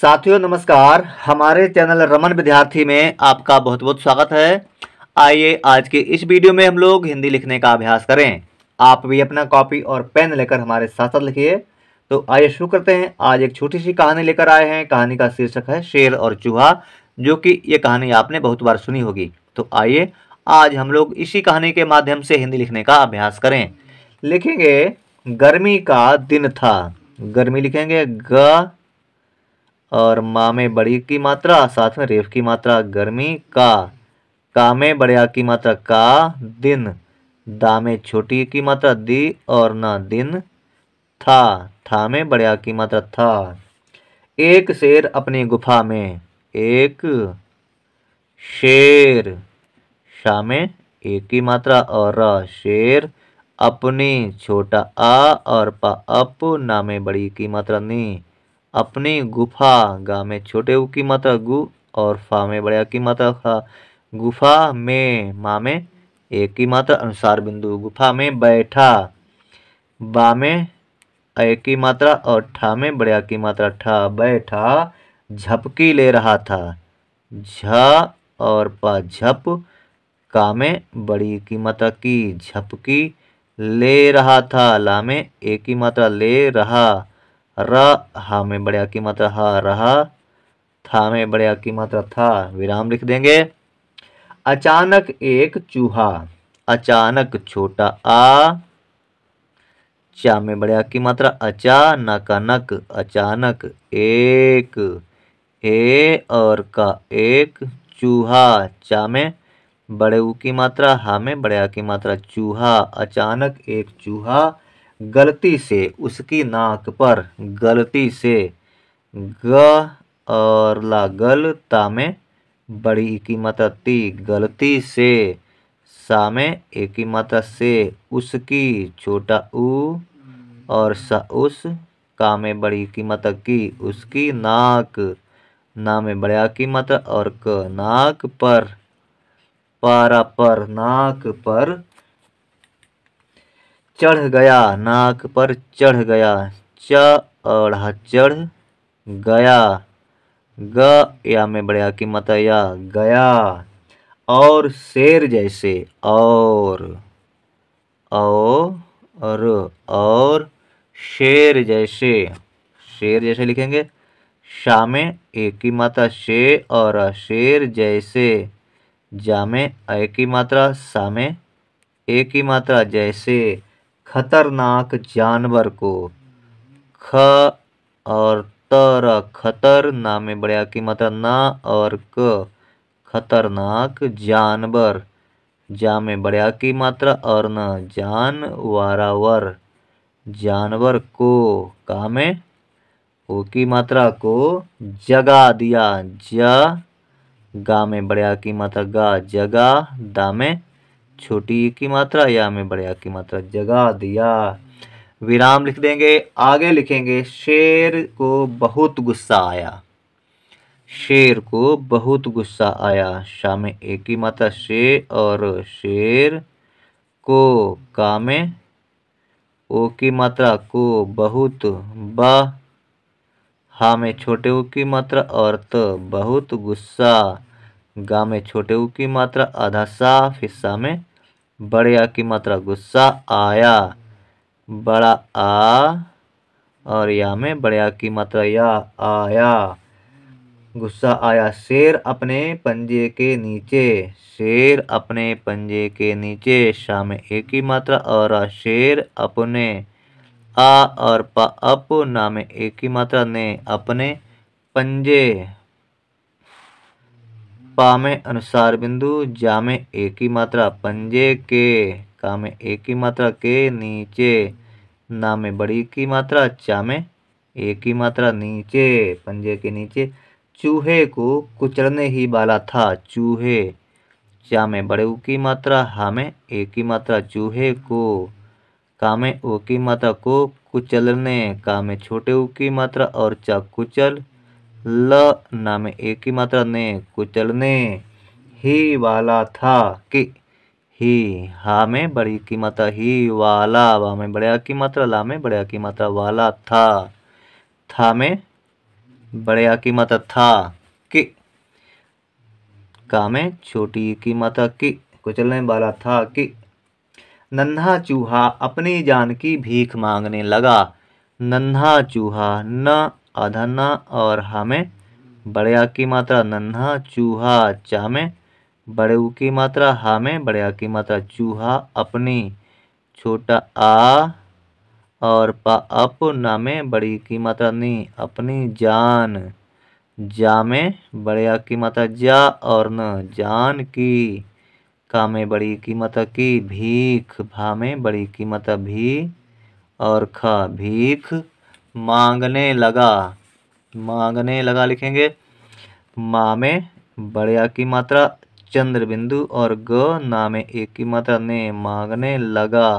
साथियों नमस्कार हमारे चैनल रमन विद्यार्थी में आपका बहुत बहुत स्वागत है आइए आज के इस वीडियो में हम लोग हिंदी लिखने का अभ्यास करें आप भी अपना कॉपी और पेन लेकर हमारे साथ साथ लिखिए तो आइए शुरू करते हैं आज एक छोटी सी कहानी लेकर आए हैं कहानी का शीर्षक है शेर और चूहा जो कि ये कहानी आपने बहुत बार सुनी होगी तो आइए आज हम लोग इसी कहानी के माध्यम से हिंदी लिखने का अभ्यास करें लिखेंगे गर्मी का दिन था गर्मी लिखेंगे ग और माँ में बड़ी की मात्रा साथ में रेफ की मात्रा गर्मी का का में बड़िया की मात्रा का दिन दा में छोटी की मात्रा दी और ना दिन था था में बड़िया की मात्रा था एक शेर अपनी गुफा में एक शेर शाह में एक की मात्रा और शेर अपनी छोटा आ और पा अप ना में बड़ी की मात्रा नी अपनी गुफा गा में छोटे ऊ की मात्रा गु और फा में बड़े की मात्रा फा गुफा में माँ में एक की मात्रा अनुसार बिंदु गुफा में बैठा बा में एक की मात्रा और ठा में बड़े की मात्रा ठा बैठा झपकी ले रहा था झ और पा झप का में बड़ी की मात्रा की झपकी ले रहा था ला में एक की मात्रा ले रहा र हा में बड़े की मात्रा हा रहा था में बड़े की मात्रा था विराम लिख देंगे अचानक एक चूहा अचानक छोटा आ चा में बड़े की मात्रा अचानक अचानक एक ए और का एक चूहा चा में बड़े ऊ की मात्रा हा में बड़े की मात्रा चूहा अचानक एक चूहा गलती से उसकी नाक पर गलती से ग और ला गल तामे में बड़ी की थी गलती से सा में एक कीमत से उसकी छोटा उ और सा उस का में बड़ी कीमत की उसकी नाक ना में बड़ा कीमत और क नाक पर पारा पर नाक पर चढ़ गया नाक पर चढ़ गया च और चढ़ गया ग या में बड़े हा की मत या गया और शेर जैसे और और और शेर जैसे शेर जैसे लिखेंगे शामे एक की मात्रा शे और शेर जैसे जामे एक की मात्रा सामे एक की मात्रा जैसे खतरनाक जानवर को ख और तर खतर ना में बड़े की मात्रा ना और क खतरनाक जानवर जा में बड़े की मात्रा और न जान वारावर जानवर को का में ओ की मात्रा को जगा दिया ज गा में बड़े की मात्रा गा जगा दा में छोटी ए की मात्रा या हमें बड़े आ की मात्रा जगा दिया विराम लिख देंगे आगे लिखेंगे शेर को बहुत गुस्सा आया शेर को बहुत गुस्सा आया शाह में एक ही मात्रा शे और शेर को का में ओ की मात्रा को बहुत बा हा में छोटे ओ की मात्रा और त बहुत गुस्सा गा में छोटे ऊ की मात्रा आधा सा हिस्सा में बड़े आ की मात्रा गुस्सा आया बड़ा आ और या में बड़े आ की मात्रा या आया गुस्सा आया शेर अपने पंजे के नीचे शेर अपने पंजे के नीचे शाह में ए की मात्रा और आ शेर अपने आ और पा अप ना में ए की मात्रा ने अपने पंजे पामे अनुसार बिंदु जामे एक ही मात्रा पंजे के कामे एक ही मात्रा के नीचे नामे बड़ी की मात्रा चा में ही मात्रा नीचे पंजे के नीचे चूहे को कुचलने ही वाला था चूहे चा में बड़े ऊ की मात्रा हामे एक ही मात्रा चूहे को कामे ओ की मात्रा को कुचलने कामे छोटे ऊ की मात्रा और चा कुचल ल नाम में एक की मात्रा ने कुचलने ही वाला था कि ही हा में बड़ी की मात्रा ही वाला वा में बड़े की मात्रा ला में बड़े की मात्रा वाला था था में बड़े की मात्रा था कि का में छोटी की मात्रा कि कुचलने वाला था कि नन्हा चूहा अपनी जान की भीख मांगने लगा नन्हा चूहा न आधा ना और हा में बड़े आ की मात्रा नन्हा चूहा चा में बड़े ऊ की मात्रा हा में बड़े आ की मात्रा चूहा अपनी छोटा आ और पा अप ना में बड़ी की मात्रा नी अपनी जान जा में बड़े आ की मात्रा जा और न जान की का में बड़ी की मात्रा की भीख भा में बड़ी की मात्रा भी और खा भीख मांगने लगा मांगने लगा लिखेंगे माँ में बड़े आ की मात्रा चंद्र बिंदु और ग ना में एक की मात्रा ने मांगने लगा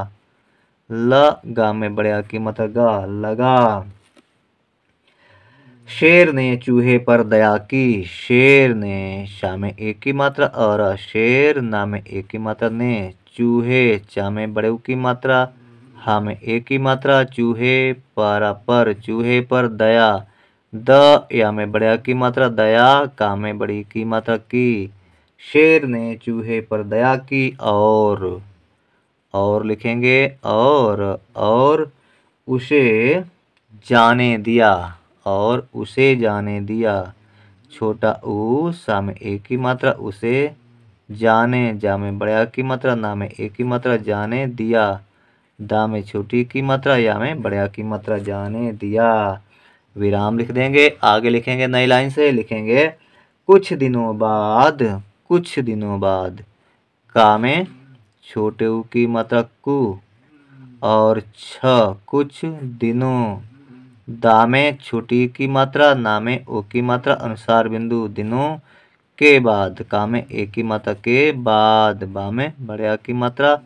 ल गा में बड़े आ की मात्रा गा लगा शेर ने चूहे पर दया की शेर ने शाह में एक की मात्रा और शेर ना में एक की मात्रा ने चूहे चा में बड़े की मात्रा हम एक ही मात्रा चूहे पारा पर चूहे पर दया द या में बड़ा की मात्रा दया का में बड़ी की मात्रा की शेर ने चूहे पर दया की और और लिखेंगे और और उसे जाने दिया और उसे जाने दिया छोटा उ सा में एक ही मात्रा उसे जाने जा में बड़ा की मात्रा ना में एक ही मात्रा जाने दिया दा में छोटी की मात्रा या में बड़ा की मात्रा जाने दिया विराम लिख देंगे आगे लिखेंगे नई लाइन से लिखेंगे कुछ दिनों बाद कुछ दिनों बाद का में छोटे ऊ की मात्रा कु और छ कुछ दिनों दा में छोटी की मात्रा ना में ओ की मात्रा अनुसार बिंदु दिनों के बाद का में ए की मात्रा के बाद बा में बड़े की मात्रा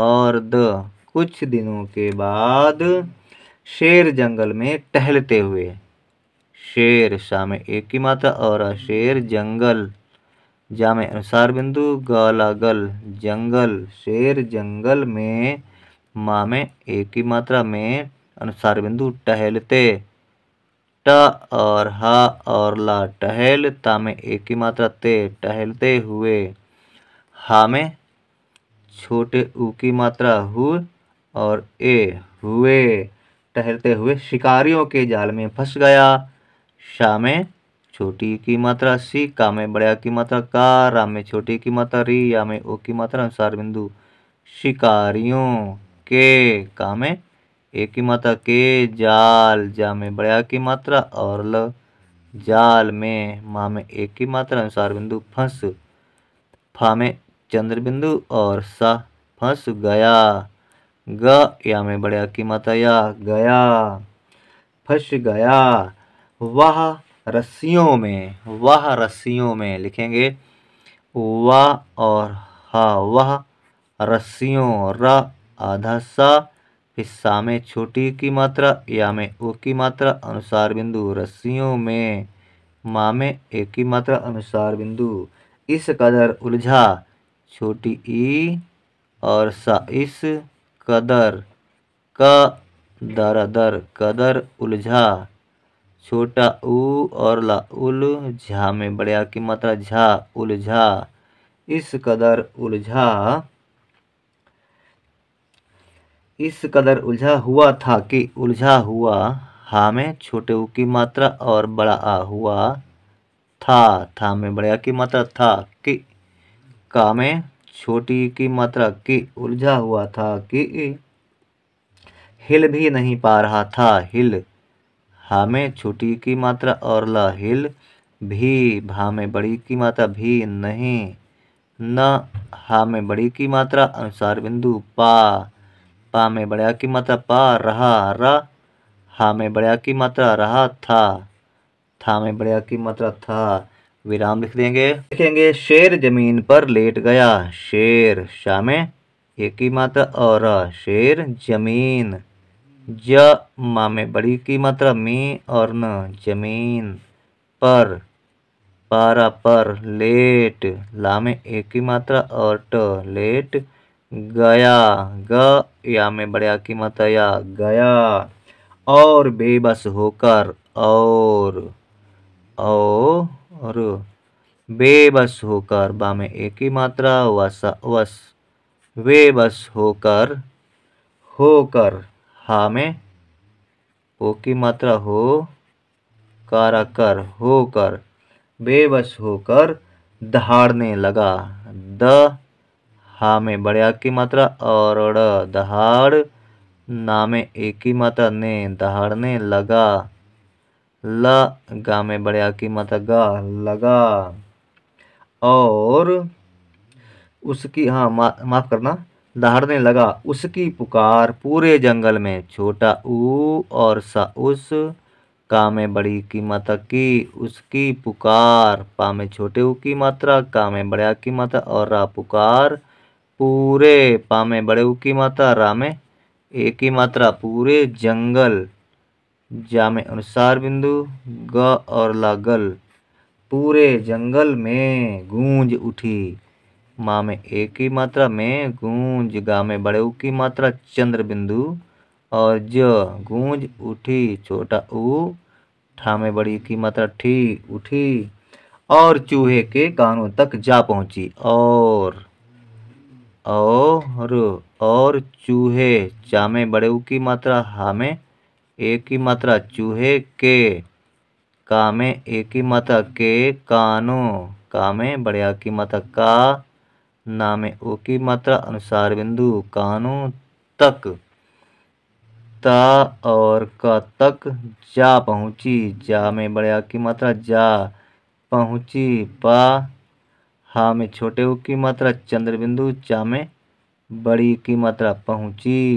और द कुछ दिनों के बाद शेर जंगल में टहलते हुए शेर शाह एक की मात्रा और शेर जंगल जाम अनुसार बिंदु गल जंगल शेर जंगल में मामे एक की मात्रा में अनुसार बिंदु टहलते ट और हा और ला टहल ता में एक ही मात्रा ते टहलते हुए हा में छोटे ऊ की मात्रा हु और ए हुए टहलते हुए शिकारियों के जाल में फंस गया शाह में छोटी की मात्रा सी का में बड़ा की मात्रा का राम में छोटी की मात्रा री या में ओ की मात्रा अनुसार बिंदु शिकारियों के का में ए की मात्रा के जाल जा में बड़ा की मात्रा और ल जाल में माँ में एक की मात्रा अनुसार बिंदु फंस फा में चंद्र बिंदु और सा फंस गया ग या में बड़े की माता या गया फस गया वह रस्सियों में वह रस्सियों में लिखेंगे वह और ह वह रस्सियों र आधा सा हिस्सा में छोटी की मात्रा या में ओ की मात्रा अनुसार बिंदु रस्सियों में माँ में ए की मात्रा अनुसार बिंदु इस कदर उलझा छोटी ई और सा इस कदर क दर दर कदर उलझा छोटा ऊ और ला उलझा में बड़े आ की मात्रा झा उलझा इस कदर उलझा इस कदर उलझा हुआ था कि उलझा हुआ हा में छोटे ऊ की मात्रा और बड़ा आ हुआ था था में बड़े आ की मात्रा था कि का में छोटी की मात्रा की उलझा हुआ था कि हिल भी नहीं पा रहा था हिल हा में छोटी की मात्रा और ल हिल भी भा में बड़ी की मात्रा भी नहीं न हा में बड़ी की मात्रा अनुसार बिंदु पा पा में बड़ा की मात्रा पा रहा रा हा में बड़ा की मात्रा रहा था था में बड़ा की मात्रा था विराम लिख देंगे लिखेंगे शेर जमीन पर लेट गया शेर शाह एक ही मात्रा और शेर जमीन ज मामे बड़ी की मात्रा मी और न जमीन पर पारा पर लेट लामे एक ही मात्रा और ट लेट गया ग या में बड़े की मात्रा या गया और बेबस होकर और ओ और बेबस होकर बा में एक ही मात्रा वस वस वे बस होकर होकर हा में ओ की मात्रा हो कारा कर होकर बेबस होकर दहाड़ने लगा द हा में बड़े की मात्रा और दहाड़ ना में एक ही मात्रा ने दहाड़ने लगा ल गा में बड़े आ की मत गा लगा और उसकी हाँ मा, माफ़ करना दहाड़ने लगा उसकी पुकार पूरे जंगल में छोटा ऊ और सा उस का में बड़ी की मत की उसकी पुकार पा में छोटे ऊ की मात्रा का में बड़े आ की मात्रा और रा पुकार पूरे पा में बड़े ऊ की मात्रा रा में एक ही मात्रा पूरे जंगल जा में अनुसार बिंदु ग और लागल पूरे जंगल में गूंज उठी माँ में एक ही मात्रा में गूंज गा में बड़े ऊ की मात्रा चंद्र बिंदु और ज गूंज उठी छोटा ऊ ठा में बड़ी की मात्रा ठी उठी और चूहे के कानों तक जा पहुंची और और और चूहे चा में बड़े ऊ की मात्रा हा में एक ही मात्रा चूहे के का में एक ही मात्रा के कानो का में की मात्रा का ना में ओ की मात्रा अनुसार बिंदु कानो तक ता और का तक जा पहुंची जा में बड़िया की मात्रा जा पहुँची पा हा में छोटे ओ की मात्रा चंद्र बिंदु चा में बड़ी की मात्रा पहुँची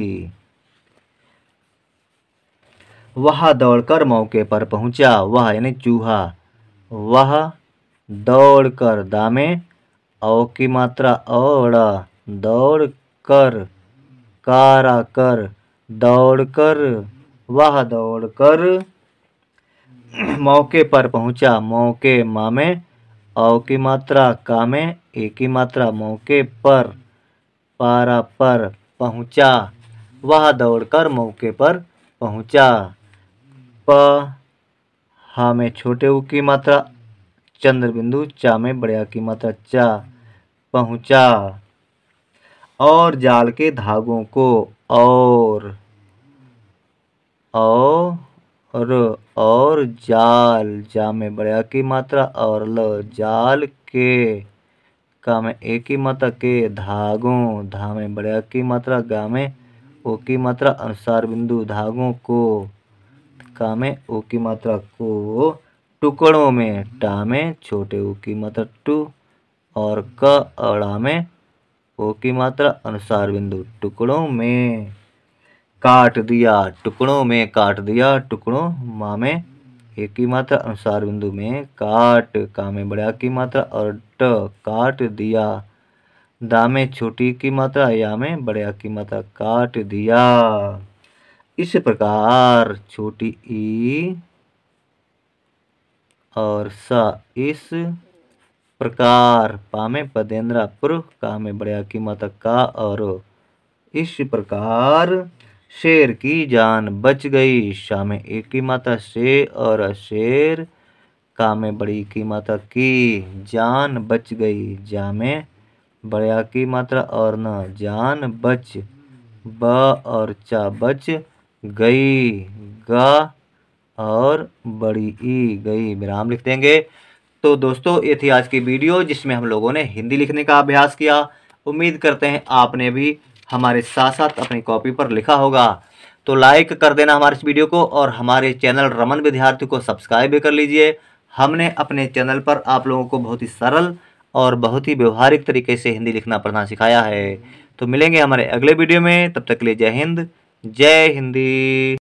वह दौड़कर मौके पर पहुंचा वह यानी चूहा वह दौड़कर दामे औ की मात्रा औड़ा दौड़ कर कारा कर दौड़ कर वह दौड़ कर मौके पर पहुंचा मौके मामे औ की मात्रा कामे एक ए की मात्रा मौके पर पारा पर पहुंचा वह दौड़कर मौके पर पहुंचा प हा में छोटे ऊ की मात्रा चंद्र बिंदु चा में बड़े की मात्रा चा पहुंचा और जाल के धागों को और और और जाल जा में बड़ा की मात्रा और ल जाल के का में एक ही मात्रा के धागों धा में बड़ा की मात्रा गा में ओ की मात्रा अनुसार बिंदु धागों को का में ओ की मात्रा को टुकड़ों में टा में छोटे ओ की मात्रा टू और क अड़ा में ओ की मात्रा अनुसार बिंदु टुकड़ों में काट दिया टुकड़ों में काट दिया टुकड़ों मा में ए की मात्रा अनुसार बिंदु में काट का में बड़ा की मात्रा और ट काट दिया दा में छोटी की मात्रा या में बड़े की मात्रा काट दिया इस प्रकार छोटी ई और स इस प्रकार पामे पदेन्द्र पुरुष का में बड़े कीमत का और इस प्रकार शेर की जान बच गई शामे एक की माता से और शेर का में बड़ी की माता की जान बच गई जामे बड़ा की मात्रा और न जान बच ब और चा बच गई ग और बड़ी ई गई विराम लिख देंगे तो दोस्तों ये थी आज की वीडियो जिसमें हम लोगों ने हिंदी लिखने का अभ्यास किया उम्मीद करते हैं आपने भी हमारे साथ साथ अपनी कॉपी पर लिखा होगा तो लाइक कर देना हमारे इस वीडियो को और हमारे चैनल रमन विद्यार्थी को सब्सक्राइब भी कर लीजिए हमने अपने चैनल पर आप लोगों को बहुत ही सरल और बहुत ही व्यवहारिक तरीके से हिंदी लिखना पढ़ना सिखाया है तो मिलेंगे हमारे अगले वीडियो में तब तक के लिए जय हिंद जय हिंदी